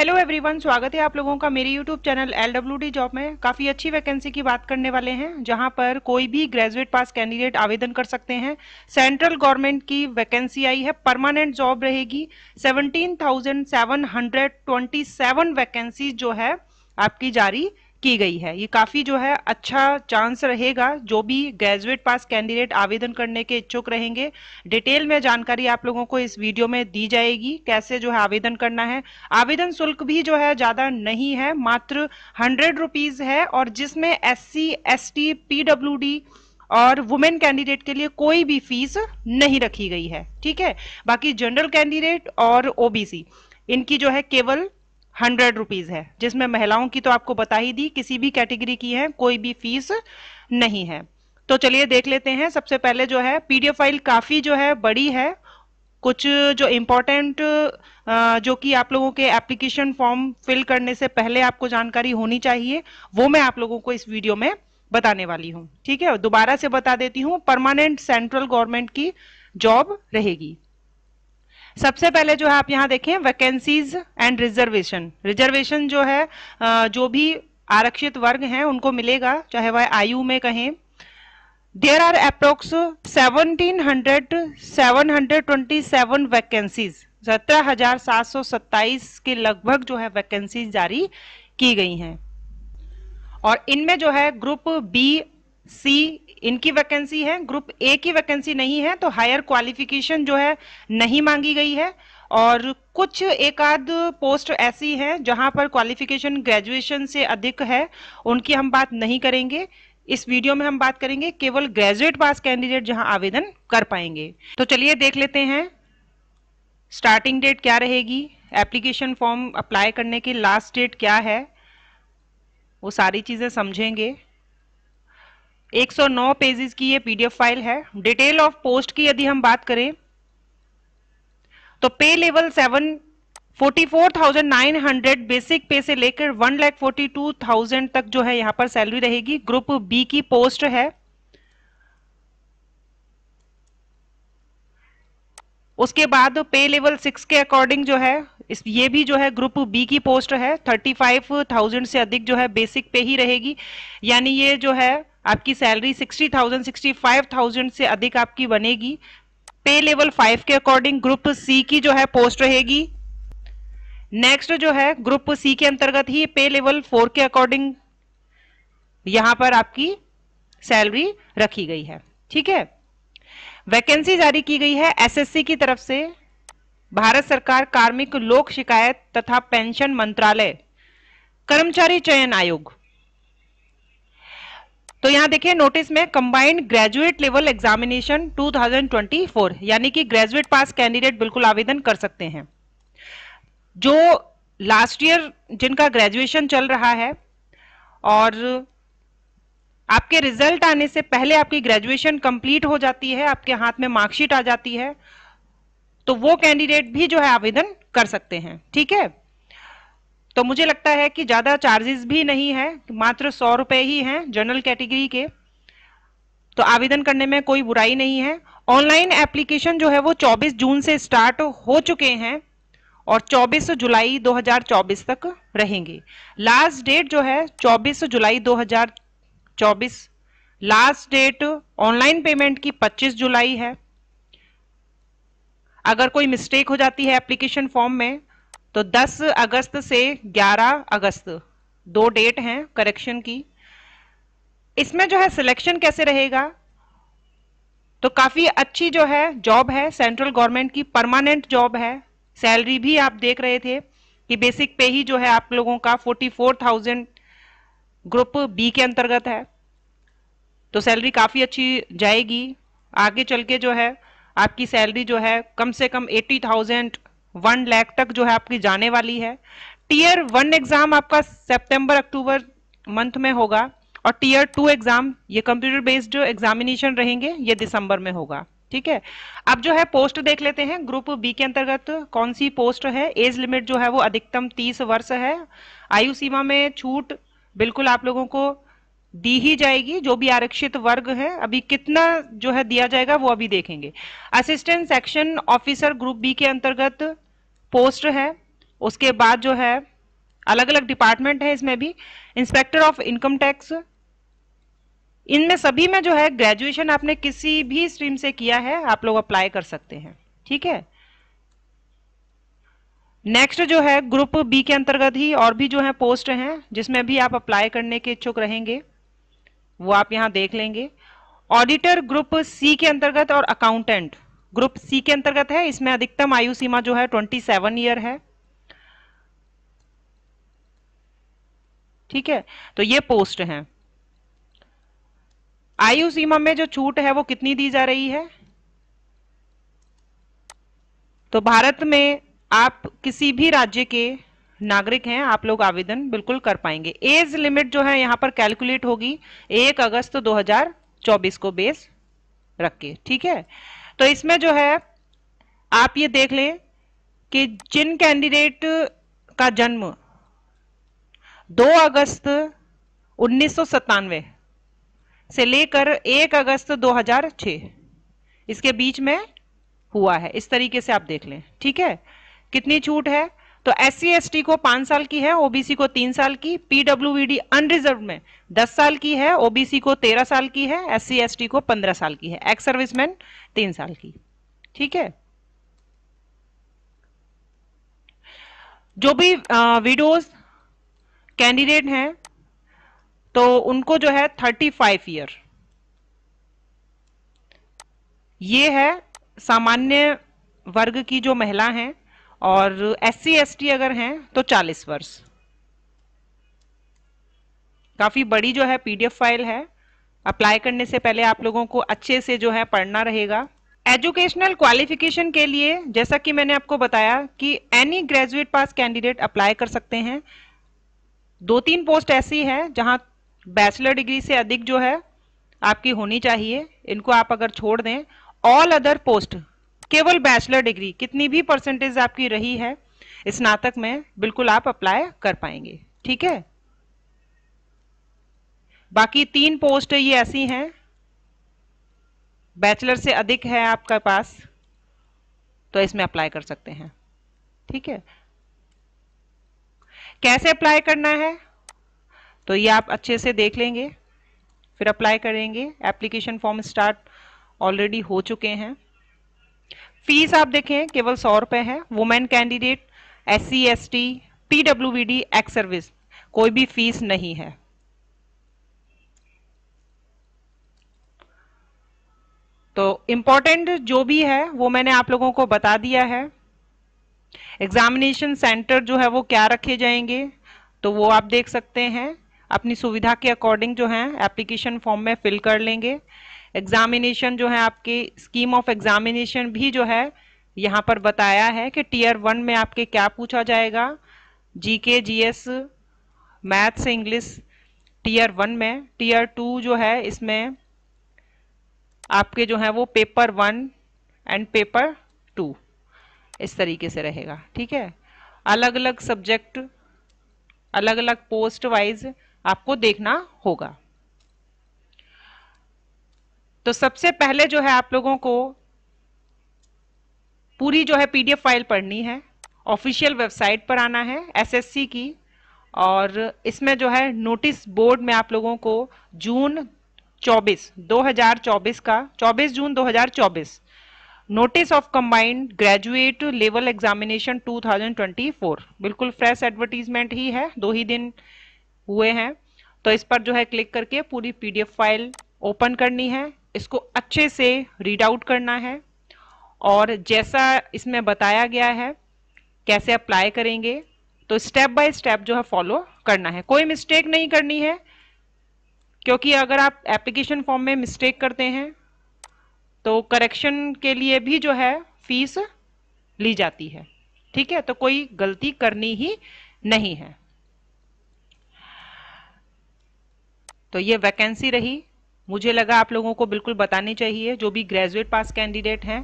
hello everyone स्वागत है आप लोगों का मेरे YouTube channel L W D job में काफ़ी अच्छी वैकेंसी की बात करने वाले हैं जहां पर कोई भी ग्रेजुएट पास कैंडिडेट आवेदन कर सकते हैं सेंट्रल गवर्नमेंट की वैकेंसी आई है परमानेंट जॉब रहेगी 17,727 वैकेंसी जो है आपकी जारी की गई है ये काफी जो है अच्छा चांस रहेगा जो भी ग्रेजुएट पास कैंडिडेट आवेदन करने के इच्छुक रहेंगे डिटेल में जानकारी आप लोगों को इस वीडियो में दी जाएगी कैसे जो है आवेदन करना है आवेदन शुल्क भी जो है ज्यादा नहीं है मात्र हंड्रेड रुपीज है और जिसमें S C S T D और वुमेन कैंडिडेट के लिए कोई भी फीस नहीं रखी गई है ठीक है बाकी जनरल कैंडिडेट और ओबीसी इनकी जो है केवल हंड्रेड रुपीज है जिसमें महिलाओं की तो आपको बता ही दी किसी भी कैटेगरी की है कोई भी फीस नहीं है तो चलिए देख लेते हैं सबसे पहले जो है पीडीएफ फाइल काफी जो है बड़ी है कुछ जो इम्पोर्टेंट जो कि आप लोगों के एप्लीकेशन फॉर्म फिल करने से पहले आपको जानकारी होनी चाहिए वो मैं आप लोगों को इस वीडियो में बताने वाली हूँ ठीक है दोबारा से बता देती हूँ परमानेंट सेंट्रल गवर्नमेंट की जॉब रहेगी सबसे पहले जो है आप यहाँ देखें वैकेंसीज एंड रिजर्वेशन रिजर्वेशन जो है जो भी आरक्षित वर्ग हैं उनको मिलेगा चाहे वह आयु में कहें there are approx seventeen hundred seven hundred twenty seven vacancies सत्रह हजार सात सौ सत्ताईस के लगभग जो है वैकेंसीज जारी की गई हैं और इनमें जो है ग्रुप बी सी इनकी वैकेंसी है ग्रुप ए की वैकेंसी नहीं है तो हायर क्वालिफिकेशन जो है नहीं मांगी गई है और कुछ एक आध पोस्ट ऐसी हैं जहां पर क्वालिफिकेशन ग्रेजुएशन से अधिक है उनकी हम बात नहीं करेंगे इस वीडियो में हम बात करेंगे केवल ग्रेजुएट पास कैंडिडेट जहां आवेदन कर पाएंगे तो चलिए देख लेते हैं स्टार्टिंग डेट क्या रहेगी एप्लीकेशन फॉर्म अप्लाई करने की लास्ट डेट क्या है वो सारी चीज़ें समझेंगे 109 पेजेस की ये पीडीएफ फाइल है डिटेल ऑफ पोस्ट की यदि हम बात करें तो pay level seven forty four thousand nine hundred basic pay से लेकर one lakh forty two thousand तक जो है यहां पर सैलरी रहेगी ग्रुप बी की पोस्ट है उसके बाद पे लेवल सिक्स के अकॉर्डिंग जो है इस ये भी जो है ग्रुप बी की पोस्ट है थर्टी फाइव थाउजेंड से अधिक जो है बेसिक पे ही रहेगी यानी ये जो है आपकी salary sixty thousand sixty five thousand से अधिक आपकी बनेगी पे लेवल फाइव के अकॉर्डिंग ग्रुप सी की जो है पोस्ट रहेगी नेक्स्ट जो है ग्रुप सी के अंतर्गत ही पे लेवल फोर के अकॉर्डिंग यहां पर आपकी सैलरी रखी गई है ठीक है वैकेंसी जारी की गई है एसएससी की तरफ से भारत सरकार कार्मिक लोक शिकायत तथा पेंशन मंत्रालय कर्मचारी चयन आयोग तो यहाँ देखिए नोटिस में कंबाइंड ग्रेजुएट लेवल एग्जामिनेशन 2024 यानी कि ग्रेजुएट पास कैंडिडेट बिल्कुल आवेदन कर सकते हैं जो लास्ट ईयर जिनका ग्रेजुएशन चल रहा है और आपके रिजल्ट आने से पहले आपकी ग्रेजुएशन कंप्लीट हो जाती है आपके हाथ में मार्कशीट आ जाती है तो वो कैंडिडेट भी जो है आवेदन कर सकते हैं ठीक है तो मुझे लगता है कि ज़्यादा चार्जेस भी नहीं है मात्र सौ रुपये ही हैं जनरल कैटेगरी के तो आवेदन करने में कोई बुराई नहीं है ऑनलाइन एप्लीकेशन जो है वो 24 जून से स्टार्ट हो चुके हैं और 24 जुलाई 2024 तक रहेंगे लास्ट डेट जो है 24 जुलाई 2024 लास्ट डेट ऑनलाइन पेमेंट की 25 जुलाई है अगर कोई मिस्टेक हो जाती है एप्लीकेशन फॉर्म में तो 10 अगस्त से 11 अगस्त दो डेट हैं करेक्शन की इसमें जो है सिलेक्शन कैसे रहेगा तो काफ़ी अच्छी जो है जॉब है सेंट्रल गवर्नमेंट की परमानेंट जॉब है सैलरी भी आप देख रहे थे कि बेसिक पे ही जो है आप लोगों का 44,000 ग्रुप बी के अंतर्गत है तो सैलरी काफ़ी अच्छी जाएगी आगे चल के जो है आपकी सैलरी जो है कम से कम 80,000 वन लैख तक जो है आपकी जाने वाली है टीयर वन एग्जाम आपका सेप्टेम्बर अक्टूबर मंथ में होगा और टीयर टू एग्जाम ये कंप्यूटर बेस्ड जो एग्जामिनेशन रहेंगे ये दिसंबर में होगा ठीक है अब जो है पोस्ट देख लेते हैं ग्रुप बी के अंतर्गत कौन सी पोस्ट है एज लिमिट जो है वो अधिकतम तीस वर्ष है आयु सीमा में छूट बिल्कुल आप लोगों को दी ही जाएगी जो भी आरक्षित वर्ग है अभी कितना जो है दिया जाएगा वो अभी देखेंगे assistant section officer group B के अंतर्गत पोस्ट है उसके बाद जो है अलग अलग डिपार्टमेंट है इसमें भी इंस्पेक्टर ऑफ इनकम टैक्स इनमें सभी में जो है ग्रेजुएशन आपने किसी भी स्ट्रीम से किया है आप लोग अप्लाई कर सकते हैं ठीक है नेक्स्ट जो है ग्रुप बी के अंतर्गत ही और भी जो है पोस्ट हैं जिसमें भी आप अप्लाई करने के इच्छुक रहेंगे वो आप यहां देख लेंगे ऑडिटर ग्रुप सी के अंतर्गत और अकाउंटेंट ग्रुप सी के अंतर्गत है इसमें अधिकतम आयु सीमा जो है 27 ईयर है ठीक है तो ये पोस्ट है आयु सीमा में जो छूट है वो कितनी दी जा रही है तो भारत में आप किसी भी राज्य के नागरिक हैं आप लोग आवेदन बिल्कुल कर पाएंगे एज लिमिट जो है यहाँ पर कैलकुलेट होगी एक अगस्त 2024 को बेस रख के ठीक है तो इसमें जो है आप ये देख लें कि जिन कैंडिडेट का जन्म 2 अगस्त उन्नीस से लेकर 1 अगस्त 2006 इसके बीच में हुआ है इस तरीके से आप देख लें ठीक है कितनी छूट है तो एस सी को पांच साल की है ओबीसी को तीन साल की पीडब्ल्यूडी अनरिजर्व e में दस साल की है ओबीसी को तेरह साल की है एस सी को पंद्रह साल की है एक्स सर्विसमैन तीन साल की ठीक है जो भी विडोज कैंडिडेट हैं तो उनको जो है थर्टी फाइव ईयर ये है सामान्य वर्ग की जो महिला हैं और एस सी अगर हैं तो 40 वर्ष काफ़ी बड़ी जो है पीडीएफ फाइल है अप्लाई करने से पहले आप लोगों को अच्छे से जो है पढ़ना रहेगा एजुकेशनल क्वालिफिकेशन के लिए जैसा कि मैंने आपको बताया कि any graduate pass candidate apply कर सकते हैं दो तीन पोस्ट ऐसी है जहां बैचलर डिग्री से अधिक जो है आपकी होनी चाहिए इनको आप अगर छोड़ दें ऑल अदर पोस्ट केवल बैचलर डिग्री कितनी भी परसेंटेज आपकी रही है स्नातक में बिल्कुल आप अप्लाई कर पाएंगे ठीक है बाकी तीन पोस्ट ये ऐसी हैं बैचलर से अधिक है आपके पास तो इसमें अप्लाई कर सकते हैं ठीक है कैसे अप्लाई करना है तो ये आप अच्छे से देख लेंगे फिर अप्लाई करेंगे एप्लीकेशन फॉर्म स्टार्ट ऑलरेडी हो चुके हैं फीस आप देखें केवल सौ रुपए है women candidate S C S T P W B D ex service कोई भी फीस नहीं है तो इम्पोर्टेंट जो भी है वो मैंने आप लोगों को बता दिया है एग्जामिनेशन सेंटर जो है वो क्या रखे जाएंगे तो वो आप देख सकते हैं अपनी सुविधा के अकॉर्डिंग जो है एप्लीकेशन फॉर्म में फिल कर लेंगे एग्जामिनेशन जो है आपके स्कीम ऑफ एग्जामिनेशन भी जो है यहाँ पर बताया है कि टीयर वन में आपके क्या पूछा जाएगा GK GS maths English tier one में टीयर टू जो है इसमें आपके जो है वो paper one and paper two इस तरीके से रहेगा ठीक है अलग अलग सब्जेक्ट अलग अलग पोस्ट वाइज आपको देखना होगा तो सबसे पहले जो है आप लोगों को पूरी जो है पीडीएफ फाइल पढ़नी है ऑफिशियल वेबसाइट पर आना है एसएससी की और इसमें जो है नोटिस बोर्ड में आप लोगों को जून 24 2024 का 24 जून 2024 notice of combined graduate level examination 2024 बिल्कुल फ्रेश एडवर्टीजमेंट ही है दो ही दिन हुए हैं तो इस पर जो है क्लिक करके पूरी पीडीएफ फाइल ओपन करनी है इसको अच्छे से रीड आउट करना है और जैसा इसमें बताया गया है कैसे अप्लाई करेंगे तो स्टेप बाय स्टेप जो है फॉलो करना है कोई मिस्टेक नहीं करनी है क्योंकि अगर आप एप्लीकेशन फॉर्म में मिस्टेक करते हैं तो करेक्शन के लिए भी जो है फीस ली जाती है ठीक है तो कोई गलती करनी ही नहीं है तो ये वैकेंसी रही मुझे लगा आप लोगों को बिल्कुल बतानी चाहिए जो भी ग्रेजुएट पास कैंडिडेट हैं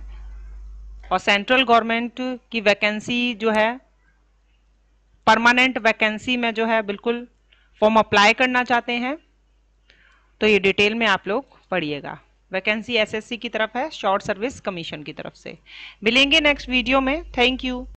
और सेंट्रल गवर्नमेंट की वैकेंसी जो है परमानेंट वैकेंसी में जो है बिल्कुल फॉर्म अप्लाई करना चाहते हैं तो ये डिटेल में आप लोग पढ़िएगा वैकेंसी एसएससी की तरफ है शॉर्ट सर्विस कमीशन की तरफ से मिलेंगे नेक्स्ट वीडियो में थैंक यू